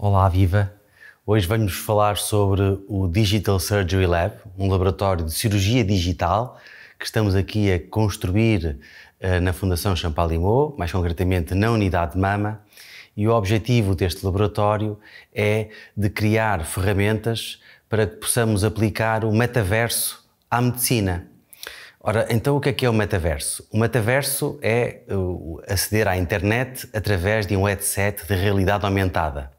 Olá, viva! Hoje vamos falar sobre o Digital Surgery Lab, um laboratório de cirurgia digital que estamos aqui a construir uh, na Fundação Champalimau, mais concretamente na unidade de mama. E o objetivo deste laboratório é de criar ferramentas para que possamos aplicar o metaverso à medicina. Ora, então o que é que é o metaverso? O metaverso é eh, aceder à internet através de um headset de realidade aumentada.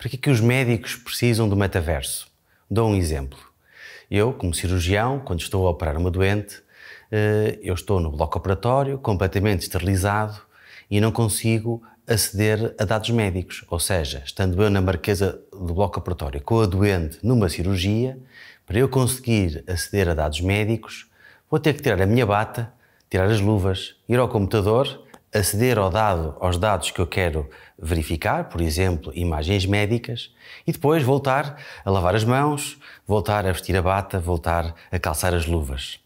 Para que é que os médicos precisam do metaverso? Dou um exemplo. Eu, como cirurgião, quando estou a operar uma doente, eh, eu estou no bloco operatório, completamente esterilizado e não consigo aceder a dados médicos. Ou seja, estando eu na marquesa do bloco operatório com a doente numa cirurgia, para eu conseguir aceder a dados médicos, vou ter que tirar a minha bata, tirar as luvas, ir ao computador aceder ao dado, aos dados que eu quero verificar, por exemplo, imagens médicas, e depois voltar a lavar as mãos, voltar a vestir a bata, voltar a calçar as luvas.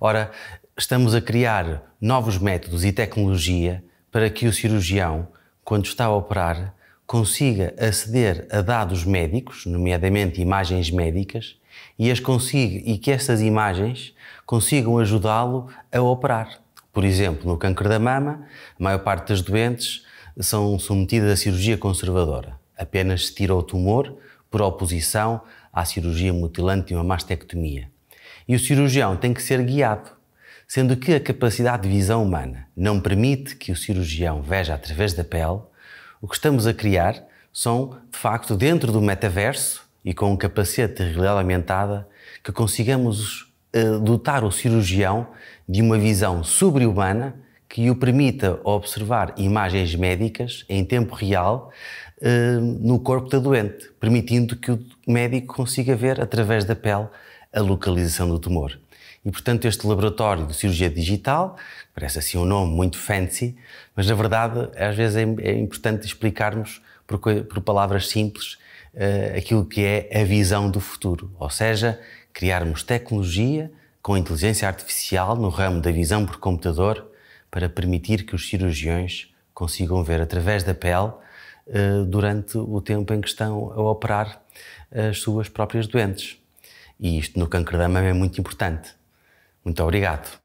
Ora, estamos a criar novos métodos e tecnologia para que o cirurgião, quando está a operar, consiga aceder a dados médicos, nomeadamente imagens médicas, e, as consiga, e que estas imagens consigam ajudá-lo a operar. Por exemplo, no câncer da mama, a maior parte das doentes são submetidas à cirurgia conservadora. Apenas se tira o tumor por oposição à cirurgia mutilante de uma mastectomia. E o cirurgião tem que ser guiado, sendo que a capacidade de visão humana não permite que o cirurgião veja através da pele. O que estamos a criar são, de facto, dentro do metaverso e com um capacete de realidade aumentada, que consigamos eh, dotar o cirurgião de uma visão sobre-humana que o permita observar imagens médicas em tempo real eh, no corpo da doente, permitindo que o médico consiga ver através da pele a localização do tumor. E, portanto, este laboratório de cirurgia digital, parece assim um nome muito fancy, mas na verdade às vezes é, é importante explicarmos por, por palavras simples uh, aquilo que é a visão do futuro, ou seja, criarmos tecnologia com inteligência artificial no ramo da visão por computador para permitir que os cirurgiões consigam ver através da pele uh, durante o tempo em que estão a operar as suas próprias doentes. E isto no cancro da mama é muito importante. Muito obrigado.